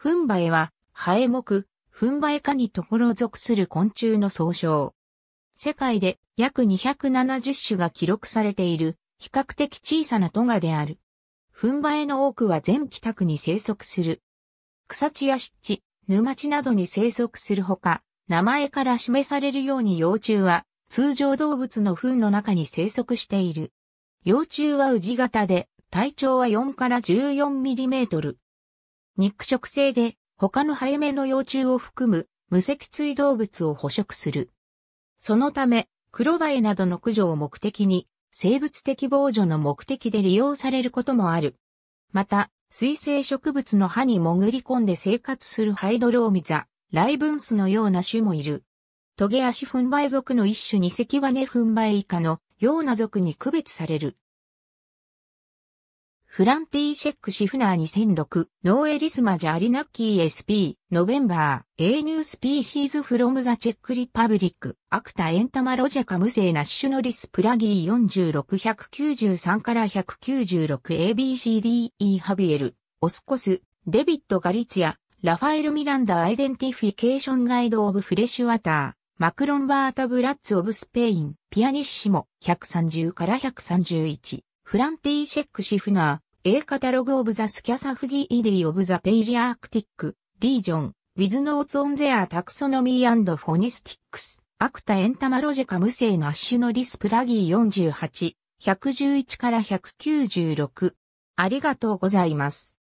フンバエは、ハエ目、フンバエ科にところ属する昆虫の総称。世界で約270種が記録されている、比較的小さなトガである。フンバエの多くは全北区に生息する。草地や湿地、沼地などに生息するほか、名前から示されるように幼虫は、通常動物の糞の中に生息している。幼虫は宇治型で、体長は4から14ミリメートル。肉食性で、他の早めの幼虫を含む無脊椎動物を捕食する。そのため、黒バエなどの駆除を目的に、生物的防除の目的で利用されることもある。また、水生植物の葉に潜り込んで生活するハイドローミザ、ライブンスのような種もいる。トゲアシフンバエ属の一種にセキワネフンバエ以下のような属に区別される。フランティーシェック・シフナー2006、ノーエリスマジャーリナッキー SP、ノベンバー、A ニュースピーシーズ・フロム・ザ・チェック・リパブリック、アクタ・エンタマ・ロジャカ・ムセイ・ナッシュ・ノリス・プラギー46193から 196ABCDE・ ハビエル、オスコス、デビット・ガリツヤ、ラファエル・ミランダ・アイデンティフィケーション・ガイド・オブ・フレッシュ・ワター、マクロン・バータ・ブラッツ・オブ・スペイン、ピアニッシモ、130から131。フランティーシェック・シフナー、A Catalog of the Scassafgidii of the Palearctic Region with Notes on their Taxonomy and Phonistics Acta Entamalogica 無性のアッシュのリスプラギー48、111から196。ありがとうございます。